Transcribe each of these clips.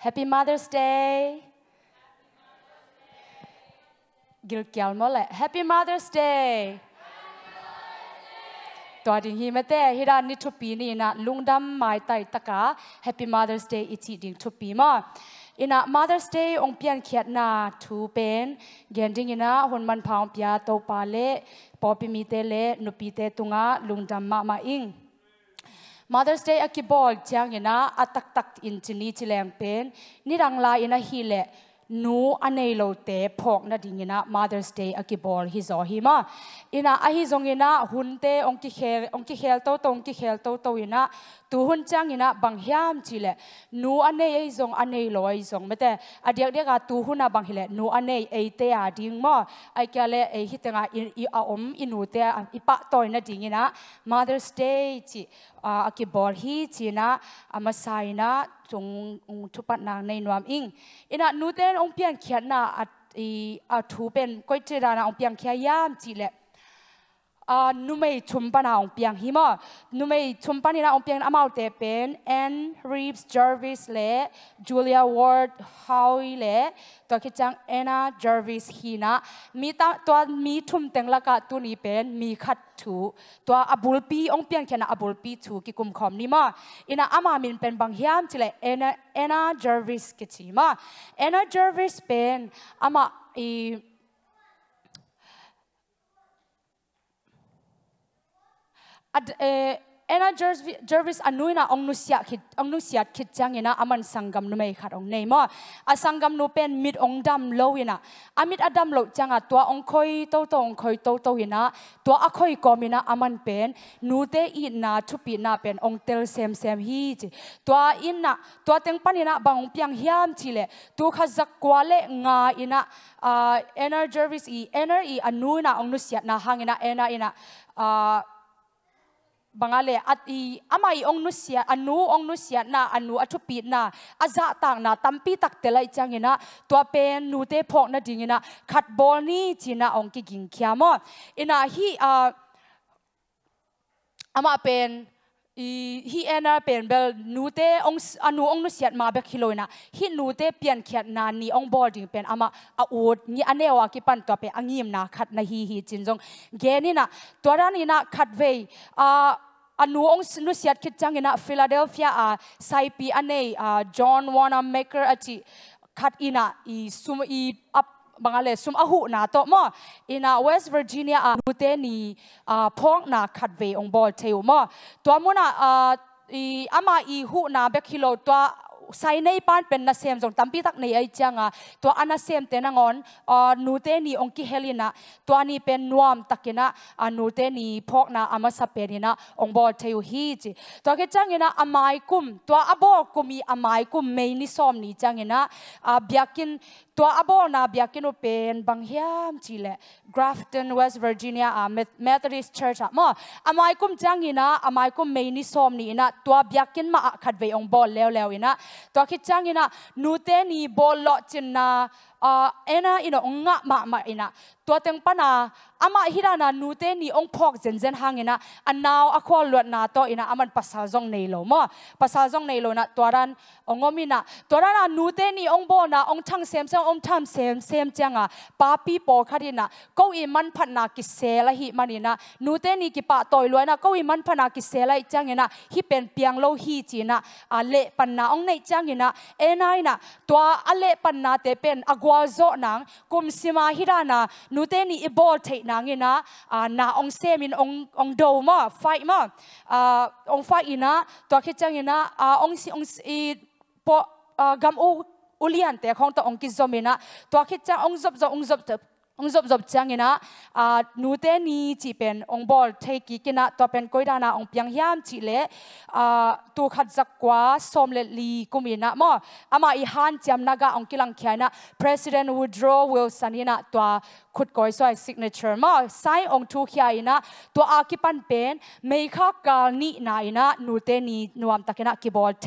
Happy Mother's Day. 이렇게 알몰래. Happy Mother's Day. Tuadin hi me te hira ni thupi ni na lungdam mai tai taka Happy Mother's Day ichi ding thupi ma. Ina Mother's Day ong pian kiat na thu pen gending ina hon man phang pia to pale le popi mi te tunga lungdam mama ing. Mother's Day a kibol tiang ina atak tak in chini chileng pen ni rang la ina hi le nu anei lo te phok na ding ina Mother's Day a kibol hi zo hi ma ina a hi zong ina hun te ong ki khel ong ki khel to tong ki khel to to ina tu hun chang ina bang hiam chi le nu anei ei zong anei lo ei zong mete adiak deka tu huna bang hi le nu anei ei te a ding ma ai kya le ei hi tenga i a om inu te i pa toy na ding ina Mother's Day chi อากิบอลฮีจีน่าอามาไซน่าจงทุปันนางในนวมอิงอินะนูเตนองเปียงเขียนน่ะอีอาทูเป็นก้อยเจรานาองเปียงแค่ยยามจีแหละนุ่มไม่ชุมปนาองเปียงหิมอนุ่มไม่ชุมปนีนาองเปียงอามาเตเป็นแอนรีฟส์เจอร์วิสเล่จูเลียวอร์ดฮาวิเล่ตัวคิดจังแอนนาเจอร์วิสฮีนะมีตัวมีชุมแตงละกะตัวนี้เป็นมีขัดถูตัวอบุลปีองเปียงแค่นาอบุลปีถูกิกุมคอมนี่มาอินาอามามินเป็นบางฮิมที่เล่แอนนาเจอร์วิสกิจิมาแอนนาเจอร์วิสเป็นอามาอี at ena eh, jervis anuina ongnu sia khit ongnu sia khit changena aman sangam nu mai khat ong nei mo a sangam nu pen mit ong dam loina amit adam lo changa tua ong khoi to to ong khoi to to ina tua a khoi komina aman pen nu te i na thupi na pen ong tel sem sem hi chi tua in na tua teng panina bang piang hiam chile tu kha zak kwale nga ina a ener jervis i ener i anuina ongnu sia na hangina ena ina a บางอะไรอัดอีอามาอีองนุสยาอนุองนุสยานาอนุอัตุปีนาอาจะต่างนาตัมปีตักเตลัยจังเงินะตัวเป็นนูเตพอกนาดิเงินะขัดบอลนี่จีนาองกิกิงเขียมออินาฮีอ่าอามาเป็นอีฮีเอ็นอาเป็นเบลนูเตองอนุองนุสยามาเบกฮิโลนะฮีนูเตเปลี่ยนเขียนนานีองบอลดิงเป็นอามาอาอดนี่อันเนวากิปันตัวเป็นอังยิมนาขัดนาฮีฮีจินจงเกนีนะตัวนี้นะขัดเวอ่า anu ong lu siat kit chang ina philadelphia a saipi anei a john wanna maker ati khat ina i sum i up bangale sum ahu na to mo ina west virginia a rute ni a phong na khat ve ong bol theu mo to mo na a i ama i hu na bekhilo to สในปานเป็นนาเซมจงตั้มพีตักในไอจังอ่ะตัวอันนาเซมเตนังอนอ่านูเตนีองกิเฮลินะตัวนี้เป็นนวมตะกินะอ่านูเตนีพอกนะอามาสเปนินะองบอลเทวฮีจิตัวเกจังนะอามายกุมตัวอบอกกุมีอามายกุมเมนิซอมนี่จังนะอ่าบียกินตัวอบอนาเบียกินเป็นบางเฮียมจิเลตันเวสต์เวอร์จิเนียอ่ะ m มทเ o d ริสเช u ร์ชอ่ะมออามายกุมจังนะอามายกุมเมนิซอมนี่นะตัวเบียกินมาขัดเวองบอลแล้วแล้วนะตัวคิดจังยินะนูเตนีบอลล็อจินนาเอ็นาอินะงะมามาอินะตัวเต็งปะนะอามาฮิรานานูเตนีองพอกเจนเจนหางอินะอันนาวอะควอลลวดนาโตอินะอามันภาษาจงเนลโลมอภาษาจงเนลโลนะตัวรันองอมินะตัวรันนูเตนีองโบนาองช่างเซมเซมองทำเซมเซมเจ้างอ่ะปาปีปอคดีนะก็อีมันพันนากิเซละหิมันินะนูเตนีกิปะตอยลวยนะก็อีมันพันนากิเซลเจังอินะฮิเป็นเปียงโลหิตินะอาเลปันนาองในเจังอินะเอ็นะอินะตัวอาเลปันนาเตเป็นอา kwa zo nang kum sima hirana nute ni i ball thei nang ina na ong sem in ong ong do ma fight ma ong fight ina to khe chang ina ong si ong i po gam u ulian te khong ta ong ki zomina to khe chang ong zop zo ong zop องจบจบจังนะอ่นูเตนีจีเป็นองบอลเทกิกินะตัวเป็นก้อยดานาองเพียงยามจีเละตัวขัดจักกว่าสมเลลีกุมินะมออามาอีฮันจำนักองกิลังเขียนะ President Woodrow Wilson นะตัวขุดก้อยซอยสิกเนเจอร์มาไซองทูขี้ไอนะตัวอาคิปันเป็นไม่ค่ากาลนี่นายนะนูเตนีนวมตะกินักีบอลเท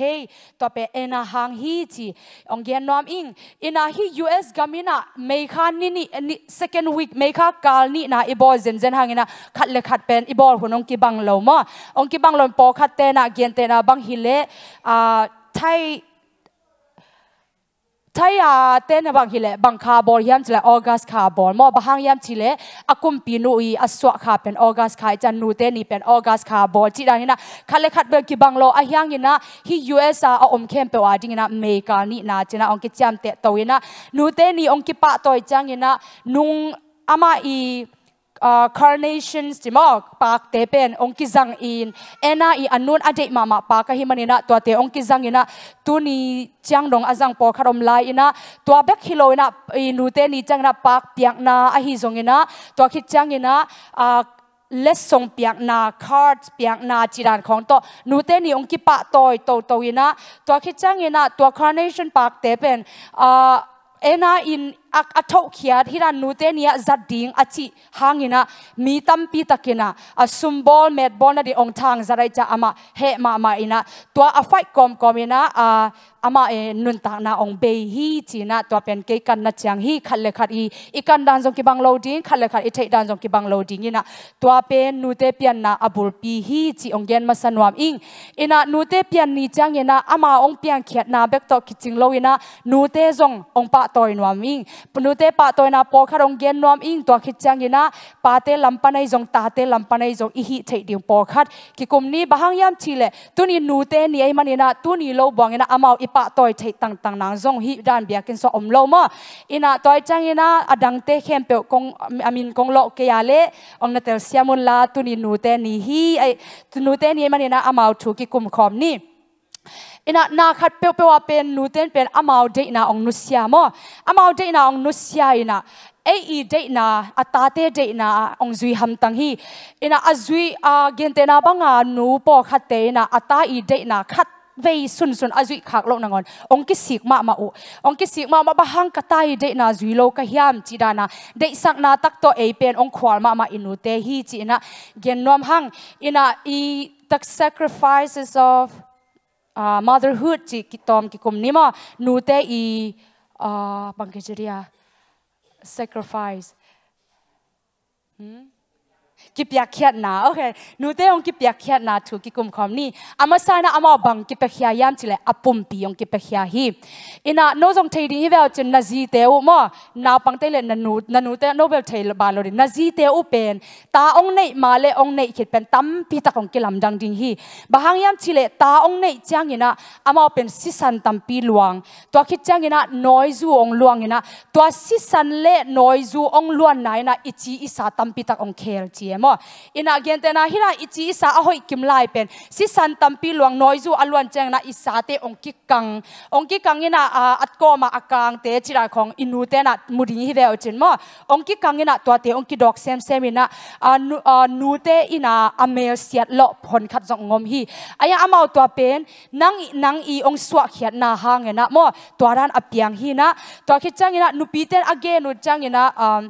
ตัวเป็นเอ็นาฮังฮีจีองเกียนนวมอิงเอินาฮียูเอสกามินะไม่ค่านี่นี่ second week ไม่ค่ากาลนี่นะอีบอลเซนเซนฮังนะขัดเลขัดเป็นอีบอลหุ่นองกิบังเลวมาองกิบังเลวปอขัดเตนะเกียนเตนะบังฮิเลอ่าไทยทายาเต้นบางทีเลยบางคาบอลยามจะละออกัสคาบอลมอบางยามทีแเลยอากุมปีนุยอสวะคาเป็นออกัสคาจันนูเต้นี่เป็นออกัสคาบอลจีดานี่นะคัเลขัดเบกิบังโลอายังนินนะฮียูเอสอาอมเข้มเปวาดิงนะเมกานี่นะจีนะองกิจามเตะตัวนะนูเต้นี่องกิปะตัวจังยินนะนุงอามาอี carnations ี่มอกปากเตเป็นองคิจังอินเอ็นาอีอันนู้นอเจมามาปากหิมันนะตัวเตองคิจังอินะตัวนี้จังดงอาจังปอคารมลายอินะตัวเบกฮิโลอินะอินูเตนี่จังนะปากเปียกนาอฮิซงอินะตัวคิดจังอินะเลสซงเปียกนาคาร์ดเปียกนาจีรานของตัวนูเตนี่องค์ิปะตยโตโตอินะตัวคิดจังอินะตัวคาร์เนชั่นปากเตเป็นเอ็นาอิน ak atho khiat hiran nu te nia zat ding achi hangina mi tampi takina a symbol met bon na di ong thang zarai cha ama he ma ma ina to a fight kom ina a อามาเอนุนตักนาองเบฮีจีนาตัวเป็นเกกันนัจังฮีขัดเลขาอีอีกันดันจงกิบังโลดิงขัดเลขาอีเทดันจงกิบังโลดิงยินาตัวเป็นนูเตเปียนนาอบุลปีฮีจีองเยนมาสนวามอิงอินานูเตเปียนนีจังยินาอามาองเปียงเขียนนาเบกตอกิจิงโลยินานูเตจงองปะตอยนวามอิงปนูเตปะตอยนาโปคารองเยนนวมอิงตัวคิดจังยินาปาเตลัมปันไยจงตาเตลัมปันไยจงอีฮีเทดิงโปคัดกิคุมนี้บังยามชีเลตุนีนูเตนี่ไอมันยินาตุนีโลบังยินาอามาอปะตอยใช้ต่างต่างนางจงฮิดันเบียกินสอมโลมออินาตอยจังอินาอดังเตเข้มเปียวกงอามินกงโลกเกียาเลองนัตเตลเซียมุลลาตุนินูเตนีฮีไอตุนูเตนีมันอินาอามาวถูกิกุมคอมนี่อินานาขัดเปียวเปียวเป็นนูเตนเป็นอามาวเดนาองนุสยามออามาวเดนาองนุสยาอินาเออีเดนาอัตาเตเดนาองจุยหมตังฮีอินาอจุยอาเกนเตนาบังอานูปอขัดเตนาอัตาอีเดนาขัดวยสุนสุนอาจุยขากลงนังอนองคิสิกมามาอุองคิสิกมามาบังคตายเดนาจุยโลกฮิามจีดานาเดสักนาตักโตเอเปนองควาลมามาอินุเตฮีจีนะเกณฑ์นวมหังอินาอีตัก sacrifices of motherhood จีกิตอมกิคุมนิมานุเตอีบังเกจเรีย sacrifice กิบยาเขียนนาโอเคนูเตยงกิบยาเขียนนาถูกกิคุมคอมนี่อามาสานะอามาบังกิบเขียยามจิเลอปุ่มปียงกิบเขียฮีอินาโนจงเทดีเวลจนนาจีเตอมอนาปังเตเลนนูนนูเตโนเบลเทลบาลอรินาจีเตอเป็นตาองเนมาเลองเนคิดเป็นตั้มพิตะของกิลำดังดิงฮีบางยามจิเลตาองเนจ้างินะอามาเป็นสิสันตั้มปีลวง ตัวคิดจ้างินะน้อยจูองลวงยินะตัวสิสันเล่น้อยจูองลวนไหนนะอิจีอิสาตั้มพิตะของเคลจีียมอินาเกนเตนาฮิราอิจิสาอหอยกิมไลเป็นสิสันตัมพีหลวงน้อยจูอัลวันเจงนาอิสาเตองกิกังองกิกังอินาอัดโกมาอากังเตจิราของอินูเตนามุดีฮิเดอจินมองกิกังอินาตัวเตองกิดอกเซมเซมินาอันูเตอินาอเมลเซียลพนขัดจงงมฮีอายาอามาตัวเป็นนังนังอีองสวักเหียนาฮางเงินาโมอตัวรันอเปียงฮีนาตัวคิดจังเงินะนูปีเตนอเกนูจังเงินะอ่า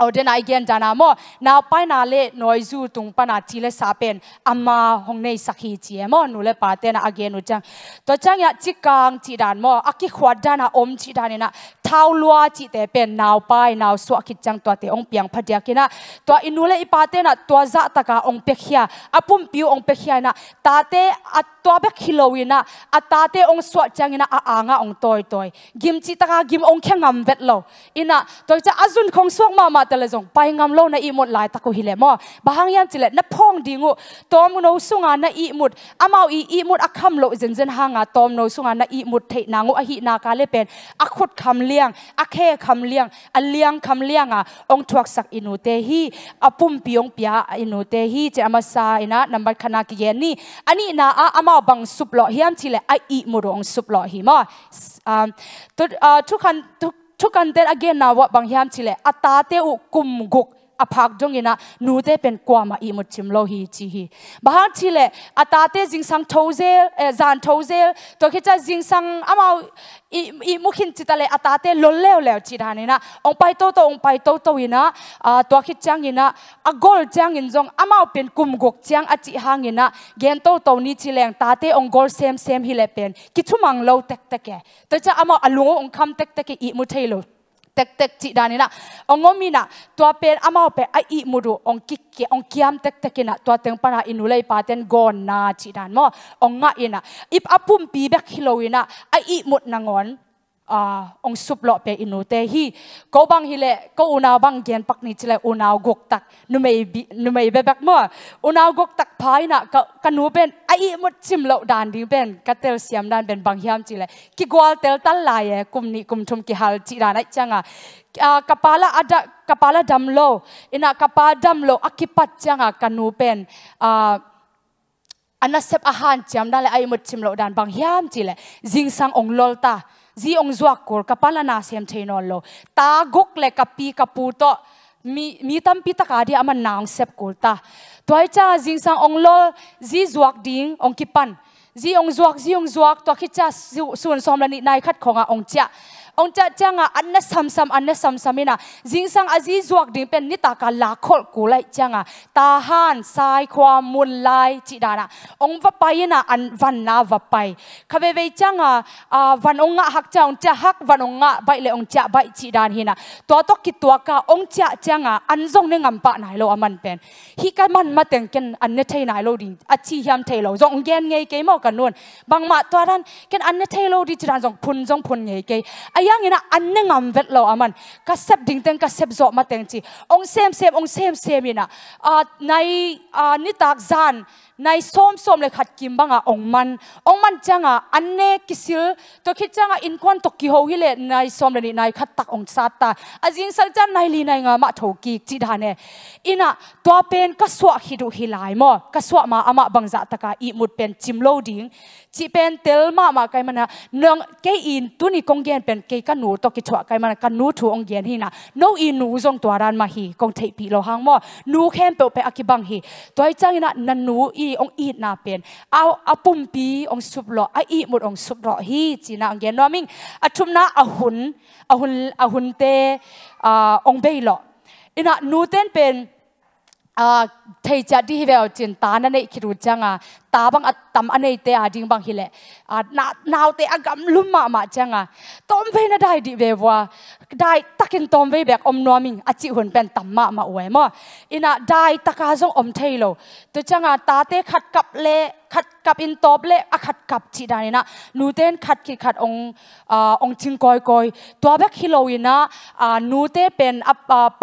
เอาเดนไอเกียนจานามอนาไปนาเลนอยจูตุงปนาจีเลสาเป็นอามาหงในสักฮีจีมอนุเลปาเตนาอาเกนุจังตัวจังยาจิกังจีดานมออักิขวดดานาอมจีดานีนะท้าวลัวจิเตเป็นนาวไปนาวสวกิจังตัวเตองเปียงพเดียกินะตัวอินุเลอีปาเตนะตัวจะตะกาองเปียกเฮียอปุ่มปิวองเปียกเฮียนะตาเตอตัวเบกฮิโลวินะอัตตาเตองสวกจังินะอาอ่างะองตอยตอยกิมจิตะกากิมองแข็งงำเวทโลอินะตัวจะอาจุนของสวกมามาตตเลจงไปงำโลนะอีหมดหลายตะกุฮิเลมอบางยันจิเลนะพองดิงูตอมโนสุงานะอีหมดอามาอีอีหมดอักคำโลเจนเจนหางาตอมโนสุงานะอีหมดเทนางูอหินากาเลเป็นอักุดคำเลียียงอาเคคำเลี้ยงอเลี้ยงคำเลี้ยงอ่ะองทวักสักอินุเตฮีอาปุ่มปิองปิยาอินุเตฮีจะามาซาอินะนับบัขณะกิเยนี่อันนี้นะอาอามาบังสุปหล่อเฮียมทีเลยไออีมุรองสุปหล่อหิมาทุกทุกคันทุกทุกคันเดินอเกนนาว่าบังเฮียมทีเลยอัตาเตอุกุมกุกอภักดงอินะนูเตเป็นความาอิมุดชิมโลฮีจีฮีบางทีเลยอตาเตจิงสังทเซลเอจานทเซลตัวขี้จะจิงสังอามาอีมุขินจิตาเลยอตาเตลลเลวเลวจิตานินะองไปโตโตองไปโตโตอินะตัวขี้จังอินะอากอลจังอินจงอามาเป็นกุมกกจังอจิหางอินะเกนโตโตนี้จิแรงตาเตองกอลเซมเซมฮิเลเป็นกิทุมังโลเต็กเต็กแกตัวจะอามาอลุงองคำเต็กเต็กอีมุเทโล tek tek chi dani na ongomi na to pen ama pe a i mu ong ki ke ong kiam tek tek na to teng para inulai paten gon na chi dan mo ong nga ina ip apum pi bek hilowina a i mut na ong sup lo pe inu te hi ko bang hile ko una bang gen pak ni chile una gok tak numei bi numei be bak mo una gok tak phai na ka kanu ben ai mo chim lo dan ding ben ka tel siam dan ben bang hiam chile ki gwal tel tal la ye kum ni kum thum ki hal chi ranai changa kapala ada kapala damlo ina kapala damlo akipat changa kanu ben anasep ahan chamdale aimot chimlo dan bang hiam chile jingsang onglolta ta zi ong zuak kor kapala na sem thein lo ta gok le kapi kapur to mi mi tam pi ta taka dia ama nang sep kul ta toi cha jing sang ong lo zi zuak ding ong kipan zi ong zuak zi ong zuak to khi cha sun som la ni nai khat khonga ong cha องจะจังอันนั้นซ้ำซ้ำอันนั้นซ้ำซ้ำนะจิงสังอาจีจวกดิ้งเป็นนิตากาลาคลกูไลจังอะตาหันสายความมุนไลจิดานะองว่าไปนะอันวันนาวไปขเวเวจังอ่ะวันองะหักจังจะหักวันองะใบเลองจะใบจิดานหินะตัวตกิตัวกาองจะจังอ่ะอันทรงเนงอันปะนายโลอมันเป็นฮิกามันมาแต่งกันอันเนทัยนายโลดิงอาชียามเทโลจงแกนไงเกมอกันนวลบางมาตัวนั้นกันอันเนทัยโลดิจิดานจงพุนจงพุนไงเกอาย yang ina anne ngam vet lo aman ka sep ding teng ka sep zo ma teng chi ong sem sem ong sem sem ina a ah, nai a ah, ni tak zan นายส้มส้มเลยขัดกิมบังอ่ะองมันองมันจังอ่ะอันเนกิสิลตัวคิดจังอ่ะอินควันตกกิโฮฮิเลนายส้มเลยนายขัดตักองซาตาอาจินสันจันนายลีนายงามาทูกีิจิดานเนอินะตัวเป็นกสวะฮิดุฮิลายมอกสวะมาอามาบังจัตกาอีมุดเป็นจิมโลดิงจีเป็นเตลมามาไกมันนะนองเกอินตุนีคกงเกียนเป็นเกกันนูตกิจวะไกมันกันนูถูองเกียนฮินะโนอินนูทรงตัวรันมาฮีกงเทปีโลหังมอนูเข้มเปลไปอักบังฮีตัวไอ้จังนะนันนูอีีองอีดนาเป็นเอาเอาปุ่มปีองสุบหล่ออีหมดองสุบหล่อฮีจีนาองเย็นนอมิงอาชุมนาอาหุนอาหุนอาหุนเตอองเบยหล่ออินานูเตนเป็นอาไทยจัดดีเวลจินตานันเอกิรุจังอาตาบังอัตมอันนี้เตะดิ่งบังฮิเลอานาหนาวเตะกำลุ่มมามาจังอ่ะตอมเวน่ได้ดิเบววได้ตักินตอมเวแบบอมนัวมิงอาจิหุนเป็นตั้มมามาอวมออินาได้ตะกาซงอมเทโลตัวจังอ่ะตาเตะขัดกับเละขัดกับอินตอบเละอขัดกับจีได้นะนูเตนขัดขีขัดององจิงกอยกอยตัวแบบฮิโลอินะนูเตเป็นอ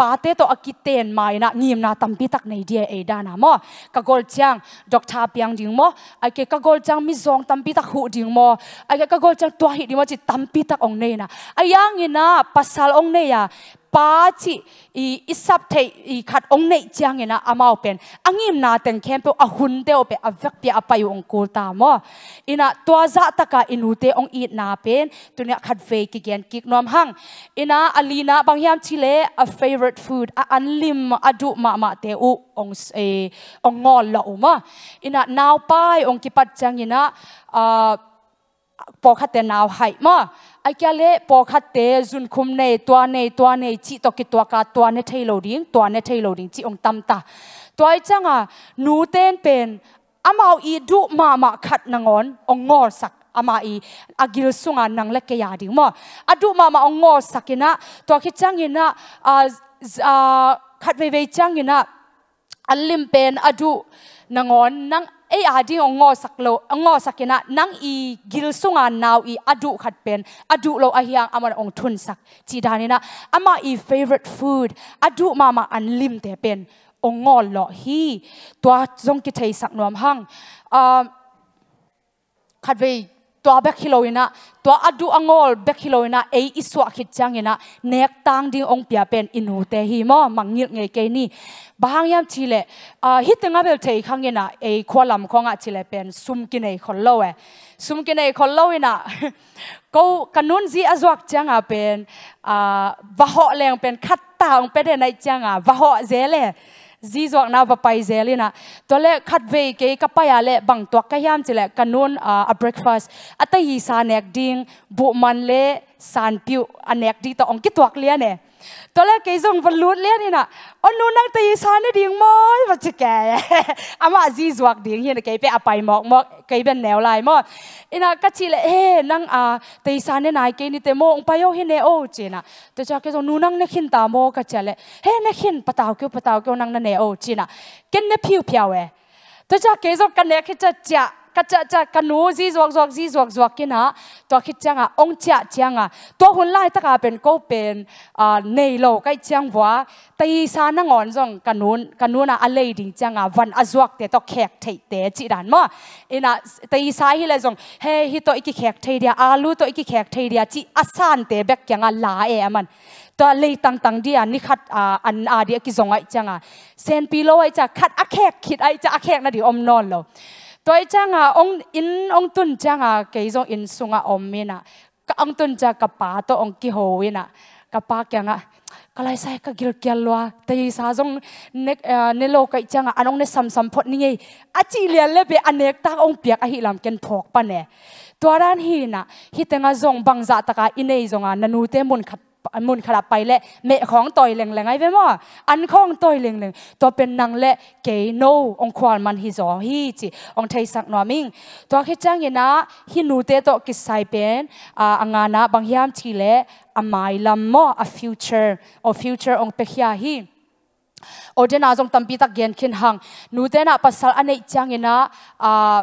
ปาเตตัวอกิเตนมานะงีมนาตั้มปีตักในเดียเอดานะมอกะกอลเชียงดอกชาเปียงจิง mo ai ke kagol chang mi zong tampi tak hu ding mo ai ke kagol chang tua hi ding mo chi tampi tak ong nei na ayang ina pasal ong nei ya ปาจิอีอิสับเทอีขัดองในจังเงนะอามาเป็นอังิมนาเต็งเค้มเปอหุนเตอเปอาวกเปียอปายองกูตามออินะตัวจะตะกาอินุเตองอีนาเป็นตุนี้ขัดเวกิเกนกิกนอมหังอินะอัลีนาบางยามชิเลอเฟเวอร์ตฟูดอันลิมอดุมามาเตอองเอองอลละอุมาอินะนาวไปายองกิปัดจังเินะอ่าปอคัดเตนาวไห้มาไอ้แกเล่ปอคัดเตจุนคุมในตัวในตัวในจิตตกิตัวกาตัวเนทโลดิ้งตัวเนทโลดิ้งจิองตัมตาตัวไอ้จังอ่ะนูเตนเป็นอามาอีดุมามาขัดนางอนองงอสักอามาอีอากิลสุงานังเล็กยาดิ้งมาอดุมามาองงอสักินะตัวคิดจังยินะอ่าขัดเวเวจังยินะอัลลิมเป็นอดุนางอนนังเออดีองงอสักโลงอสักนะนังอีกิลสุงานนาวอีอดูขัดเป็นอดูโลอาเฮียงอามันองทุนสักจีดานีนะอามาอีเฟเวอร์ตฟู o ดอดูมามาอันลิมแต่เป็นองงอหลอฮีตัวจงกิเทยสักนวมหังขัดไปตัวเบกฮิโลอินะตัวอดูอังอลเบกฮิโลอินะเออิสวาคิดจังยินะเนกตังดิองเปียเป็นอินูเตหิมอมังยิลไงเกนี่บางยามทีเละฮิตงาเบลเทคังยินะเอควาลำของอาะทีเละเป็นซุมกินไอคนเล่เอซุมกินไอคนเล่ินะก็กันนุนจีอจวักจังอ่ะเป็นวะหอแรงเป็นขัดตาองเป็นในจังอ่ะวะหอเจเลจีจวกนาบไปเจลินะตัวเล็คัดเวกเก็ไปอะไรบางตัวก็ยามจีเลกันนู้นอ่าเบรคฟาส s t อัตยีสานเอกดิงบุมันเล่สันพิวอันเอกดีต่อองคิตวัวเลียเนี่ยตัวแรกเกย่งบันลุดเลี้ยนี่นะอนนู้นนั่งตีสานดิ่งมอยวัะแกอามาจีสวกดิ่งเฮียนะเกยไปอไปหมอกหมอกเกยเป็นแนวลายมอดอีน่ะก็ชีเลยเฮ้นั่งอาตีสานเนี่ยนายเกยนี่เตมองไปโอเฮเนโอเจนะตัวจากเกย่งนู้นนั่งเนี่ยขินตามอก็เจเลยเฮ้เนี่ยขินปะตาวเกียวปะตาวเกียวนั่งนั่นเนโอเจนะเกนเนี่ยผิวเพียวเอ้ตัวจากเกย่งกันเนี่ยึ้นจะจะกจะจะกันนูจีจวกจวกจีจวกจวกกินฮะตัวคิดจังอ่ะองเจ้าจังอ่ะตัวหุ่นไล่ตะกาเป็นก็เป็นอ่าเนโลกไอจังวะตีสานังอ่อนจงกันนูกันนูน่ะอะไรดิจังอ่ะวันอจวกเตะตัวแขกเทเตะจีดันมั้งอ็นะตีสายฮิเลยจงเฮ้ฮิตัวอีกแขกเทเดียอาลูตัวอีกแขกเทเดียจีอัสานเตะแบกยังอ่ะลาเอมัน ตัวเลยตังตังเดียนี่คัดอันอาเดียกิจงไอจังอ่ะเซนปีโลไอ้จะคัดอาแขกคิดไอจะอาแขกนะดิอมนอนเรา tôi chăng à ông in ông tuân chăng à cái giống in sung à ông mina ông tuân chăng cặp ba to ông kia hồ ina cặp ba kia ngà kalai sai ka gil kyal lwa tei sa jong ne eh, ne lo kai changa anong ne sam sam phot à chỉ liền le về anh anek ta ông ong anh a làm cái thuốc thok pa tôi đang hi na hi tenga jong bang za giống à jonga nanu te mun khat อันมุนขลับไปและเมะของต่อยเหลงเลงไงเว้มออันข้องต่อยเหลงเลงตัวเป็นนางและเกยโนองควานมันฮิจอฮีจีองไทยสักหนอมิงตัวขี้จ้างเยนะฮินูเตโตกิสไซเป็นอ่างานะบางยามทีและอามายลัมมออ future or future องเปกยาฮีโอเดนอาจงตัมปีตักเย็นขึ้นหังนูเตนะปัสสาวะอันเนจังเยนะอ่า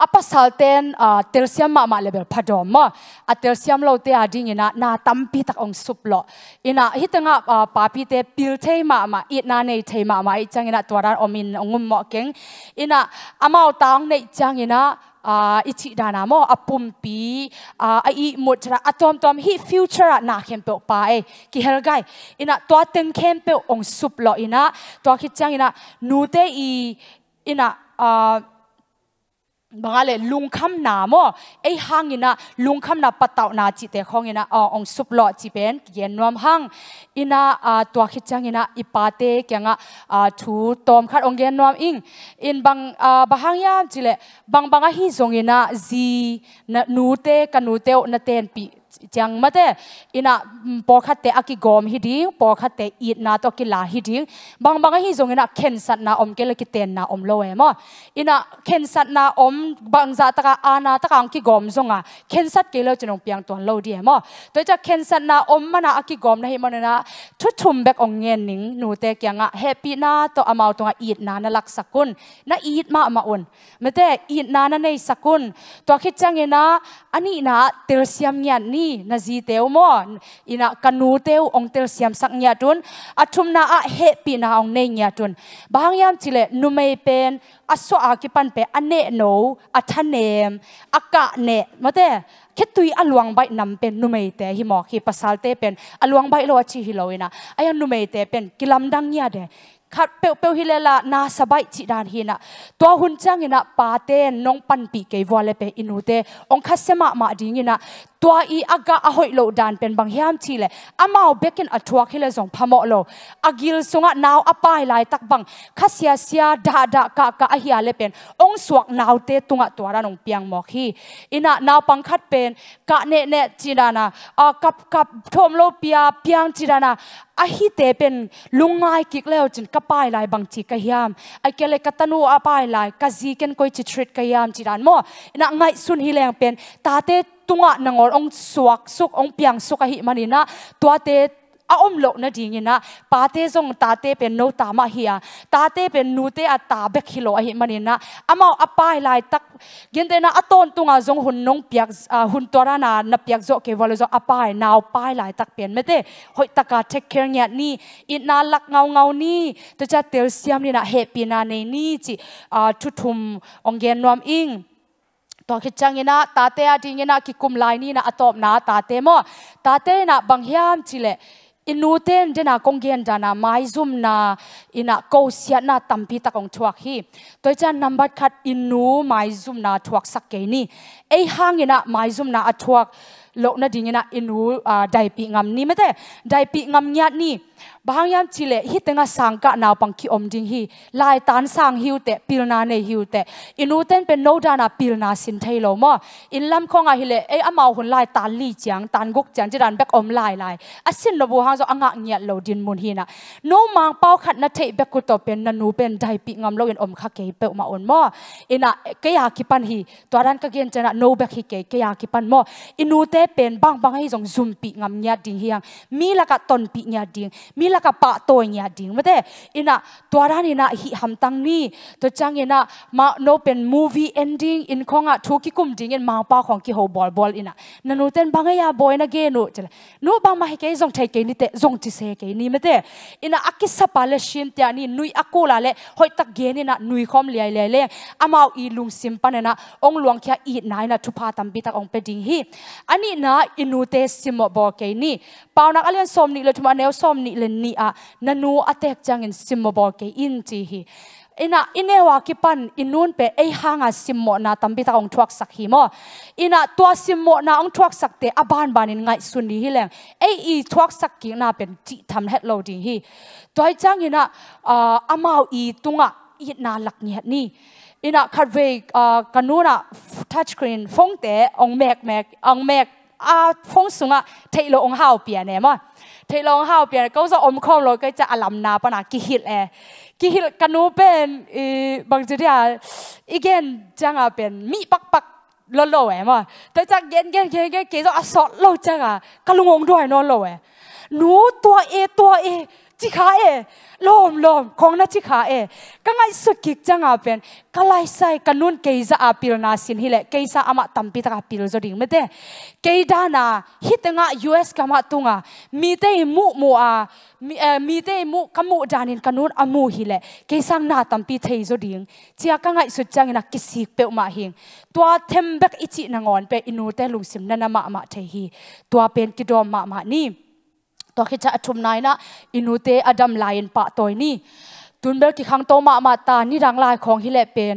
apasalten a tersiam ma ma level phadom ma a tersiam lo te ading ina na tampi tak ong sup lo ina hitanga papi te pil thei ma ma it na nei thei ma ma i chang ina twara omin ongum mo keng ina amao tang nei chang ina i chi da na mo a pum pi a i mo chra atom tom hi future na khem pe pa e ki hel gai ina to teng khem pe ong sup lo ina to khi chang ina nu te i ina บางอะไรลุงคำนาโมไอห้างนินะลุงคำนาปัตตานาจิตเตของนีนะอ๋อองสุบหล่อจีเป็นเย็นนวมห้างอินะตัวขิดจังนินะอีปาเตกยังอ่าถูตอมขัดองเย็นนวมอิงอินบางบางห้างยามจิเลบางบางอะฮีจงนินะจีนูเตกันนูเตอนาเตนปีจังมาเตอินะปอคัดเตอกิกอมฮิดิงปอคัดเตอีนาตอกิลาฮิดิงบางบางฮิจงอินะเค็นสัตนาอมเกลกิเตนนาอมโลเอมออินะเค็นสัตนาอมบางจาตกาอานาตกาอังกิกอมจงอ่ะเค็นสัตเกลจนงเปียงตัวโลดีเอมอตัวจะเค็นสัตนาอมมานาอกิกอมนะฮิมันนะทุทุมแบกองเงินนิงหนูเตกียงอ่ะแฮปปี้นาตัวอามาตัวอีดนานาลักสกุลนาอีดมาอมาอุนเม่เต่อีดนานาในสกุลตัวคิดจังเงินะอันนี้นะเตลเซียมเงียนนี ni na zi teu mo ina kanu teu ong tel siam sak nya tun athum na a he pi na ong nei nya tun bang yam chile nu mei pen aso a ki pan pe ane no athanem aka ne mate ketui aluang bai nam pen numei te hi mo hi pasal te pen aluang bai lo chi hi loina aya numei te pen kilam dang ya de khat pe pe hi lela na sabai chi dan hi na to hun chang ina pa te nong pan pi ke wale pe inu te ong kha sema ma ding ina ตัวอีอากาอหอยโลดานเป็นบางแห่งทีเลยอามาเบกินอัตวักฮิเลสงพมอโลอากิลสงะนาวอปายลายตักบังข้าเซียเซียดาดากากาอหิอาเลเป็น องสวกนาวเตตุงะตัวรานองเปียงมอกฮีอินะนาวปังคัดเป็นกะเนเนจีดานาอากับกับทอมโลเปียเปียงจีดานาอาฮิเตเป็นลุงไงกิกเล้วจินกปายลายบางจีกยามไอเกเลกะตนูอปายลายกะจีเกนกอยจิทริดกยามจีดานมออินะงสุนฮิเลงเป็นตาเต tunga nangor ong suak suk ong piang suk hi manina tuate a om lo na ding ina pa te zong ta te pen no ta ma hiya ta te pen nu te a ta bek hilo a hi manina ama apai lai tak gente na aton tunga zong hun nong piak hun tora na na piak zo ke walo zo apai naw pai lai tak pen mete hoi taka take care nya ni it na lak ngau ngau ni to cha tel siam ni na happy na nei ni chi thu thum ong gen nom ing tong khi changena tate a dingena ki kum laini na atop na tate mo tate na bang hiam chile inu inuten dena konggen dana mai zum na ina ko siat na tampi ta kong thuak hi toi cha number khat inu mai zum na thuak sak ke ni ei hangena mai zum na athuak lo na dingena inu dai à, pi ngam ni mete dai pi ngam nyat ni บางยามจิเลฮิตงาสังกะนาวปังคีอมดิงฮีลายตานสังฮิวเตปิลนาเนฮิวเตอินูเตนเป็นโนดานาปิลนาสินเทโลมออินลำคงอาฮิเลเออมาหุนลายตานลีจังตานกุกจังจิดันแบกอมลายลายอาศินลบูฮางจออ่างเงียดโลดินมุนฮีนะโนมังเป้าขัดนาเทแบกุตโตเป็นนันูเป็นไดปิงามโลอินอมคาเกเปอมาอนมออินะเกียกิปันฮีตัวรันกเกนจนะโนแบกฮิเกเกียกิปันมออินูเตเป็นบางบางให้รงซุมปิงามเงียดดิงเฮียงมีละกะตนปิเงียดิงมีลักปะตัวนี่ดิ่งมาเด้อินะตัวร้านอินะฮิฮัมตังนี่ตัวจังอินะมาโนเป็นมูวี่เอนดิ้งอินคงอ่ะทุกิคุมดิ่งอินมาป้าของกิโฮบอลบอลอินะนันูเต้นบางอย่างบอยนะเกนูเจะนูบางมาให้เกยจงใท้เกนี่เตะจงที่เซเกนี่มาเด้อินะอักกิสปาเลชิมเตียนี่นุยอักูลาเล่หอยตักเกนี่นะนุยคอมเลียเล่เล่อามาอีลุงซิมปันนะองหลวงแค่อีนายนะทุพาตัมบิตักองเปดิ่งฮีอันนี้นะอินูเตสิมบอเกนี่ปาวนักเลียนสมนี่เลยทุมาแนวสมนี่เลนนี่อะนันูอเตกจังอินซิมบอกเกอินจีฮี ina inewa kipan inun pe ei hanga simmo na tambita ong thuak sak hi mo ina tua simmo na ong thuak sak te aban banin ngai suni hi leng ei i thuak sak ki na pen ti tham het lo ding hi toy chang ina amao i tunga i na lak ni ni ina kharve kanuna touch screen phone te ong mek mek ong mek a phone sunga thailo ong hau pia ne mo ทลองห้าวเปลี่ยนก็จะอมคอมเราก็จะอลัมนาปนากิฮิลเอกิฮิลกันนูเป็นอบางทีอะอีเกนจังอะเป็น มีปักปักโลโลเอมาแต่จากเย็นเย็นเย็นเย็นเกี่ยวกับสอดโลจังอะกะลุงงด้วยนอนลเอหนูตัวเอตัวเอจิขาเอลมลมคงนัจิขาเอกังไงสุกิกจังอาเป็นกลายใส่กันนุนเกยซาอาพิลนาสินฮิเลเกยซาอามาตัมปิตาพิลจดิงเมตไ้เกยดานาฮิตงะยูเอสกามาตุงะมีเตมุมัวมีเอมีเตมุกมุดานินกันนุนอมูฮิเลเกยซังนาตัมปิเทยจดิงจีากังไงสุดจังนักกิสิกเปอมาหิงตัวเทมเบกอิจินงอนเปอินูเตลุงสิมนันมามาเทฮีตัวเป็นกิดอมมามานี่ตัวคิดจะชุมนายนะอินูเตอดัมลายน์ปะตัวนี้ตุนเบลกิขังโตมามาตานี่รังลายของฮิเลเป็น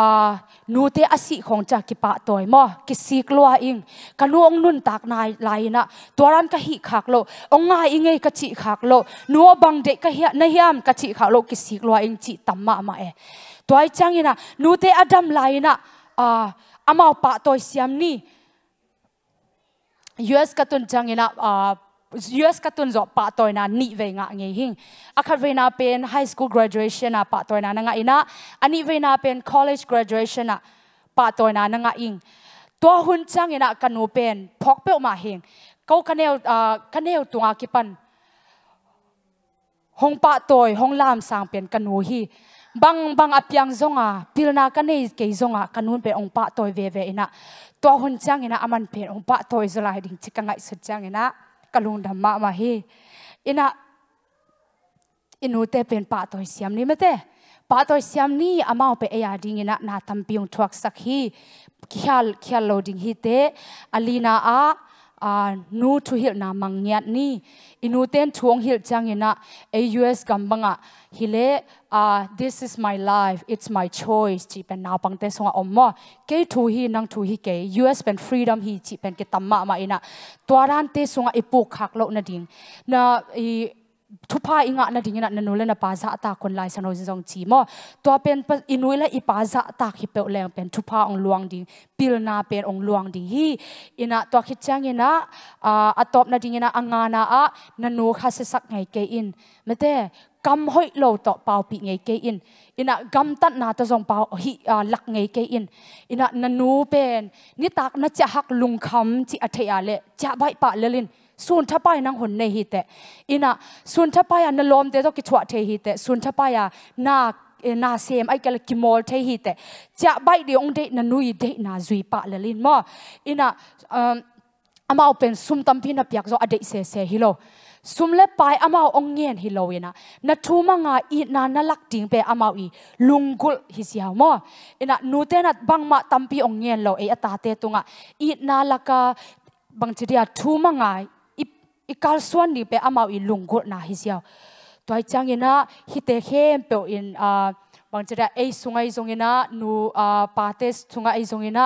อ่านูเตอสิของจากกิปะตัวมอกิสีกลัวอิงกันวงนุ่นตากนายลายนะตัวรันกะหิขากโลองง่ายอิงไงกะจิขากโลนัวบังเด็กกะเฮียนเฮียมกะจิขากโลกิสีกลัวอิงจิตัมมามาเอตัวไอจังยินะนูเตอดัมลายนะอ่าอามาปะตัวเสียมนี่ยเอสกะตุนจังยินะอ่า US ka tun zo pa toy na ni ve nga nge hing akhat ve na pen high school graduation na pa toy na nga ina ani ve na pen college graduation na pa toy na nga ing to hun chang ina kanu pen phok pe ma hing ko kanel kanel tunga kipan hong pa toy hong lam sang pen kanu hi bang bang apiang zonga pilna kane ke zonga kanun pe ongpa toy ve ve ina to hun chang ina aman pen ongpa toy zola ding chikangai sut chang ina กลุงดัมมามาฮีอินะอินูเตเป็นป่าตัวสยามนี่ไม่เตป่าตัวสยามนี่อามาเอาไปเอายดิ่งนะน่าทำพิยงทวักสักฮีขี้ยลขี้ยลโลดิ่งฮีเตอลีนาอาานูทุ่หิลนามังเงียนี่อินูเต้นทวงหิลจังยินะเอยูเอสกัมบังอ่ะฮิเลอ่า this is my life it's my choice จีเป็นนาปังเตสงอมมอเกทุู่ฮีนังทุู่ฮีเกยูเอสเป็น freedom ฮิจีเป็นกิตัมมะมาอินะตัวรันเตสงอีปุกขักโลกนาดิ่งนะอีทุพาอิงะนัดิ้งนัดนนุเลนป้าจตาคนไล่สนอยจงจีมอตัวเป็นอินุเลอีปาจตาคิเปรลแรงเป็นทุพาองหลวงดิงปิลนาเป็นองหลวงดิงฮีอินะตัวคิดเจงิน่ะอ่าอัตบนัดิ้งนะอังานาอ่ะนนุขาเสสักไงเกินเมเตกำหอยโลต่อเปาปีไงเกินอินะกำตัดนาตะทงเปาฮีอ่าลักไงเกินอินะนนุเป็นนี่ตักนัจะหักลุงคำจีอัตยาเลจะใบปะเลลินส่วนทับไปนังหุ่นในฮิตเตอินะส่วนทับไปันลมเดตกกิจวัตรเทฮิตเตส่วนทับไปน่ะนานาเซมไอ้กะลกิมอลเทฮิตเตจะใบเดียงเดนนุยเดนาจุยปะเลลินมออินะอามาเป็นสุ่มตัมพินับยักษ์อเดเซเซฮิโลสุมเลปายอามาองเงียนฮิโลเวนะนัทูมังาอีนานลักดิงเปอามาอีลุงกุลฮิเสียมออินะนูเตนัดบังมาตัมพีองเงียนโลเออตาเตตุงะอีนาลักกาบังจีเดียทูมังา i kal suan ni pe amau i lunggol na hi ziaw toy changena hi te hem pe in a bang chara ei sungai zongena nu a pates chunga ei zongena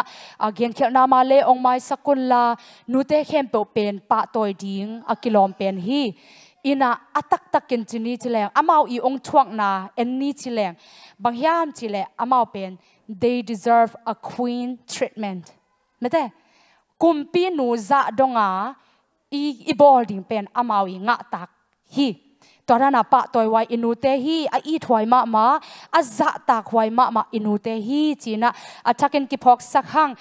again khel na ma le ong mai sakun la nu te hem pe pen pa toy ding a kilom pen hi ina atak takin chini chileng amau i ong chuak na en ni chileng bang hiam chile amau pen they deserve a queen treatment mete kumpi nu za donga i i bol ding pen amawi nga tak hi torana pa toiwai inute hi a i thwai ma ma a za ta khwai ma ma inute hi china athaken ki phok sak hang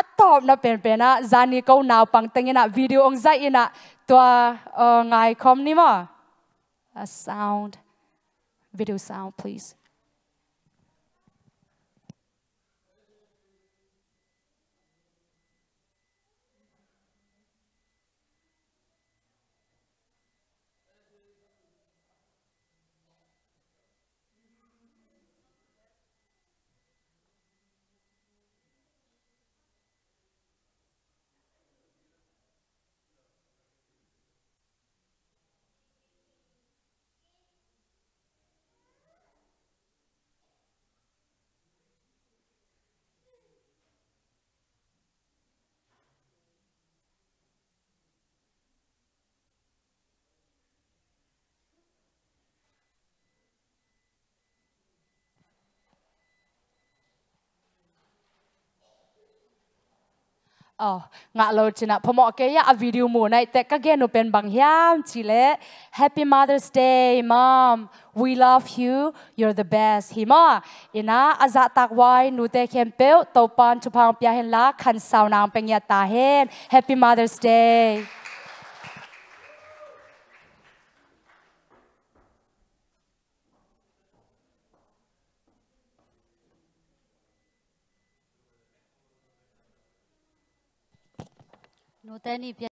a top na pen pen pena zani ko naw pang tengena video ong zai ina to uh, ngai khom ni ma a sound video sound please oh nga lo china phomo ke ya a video mo nai te ka genu pen bang hiam chile happy mother's day mom we love you you're the best hima ina aza tak wai nu te khem pe to pan chu phang pya hen la khan saw nang peng ya ta hen happy mother's day နိုတန်နီပြ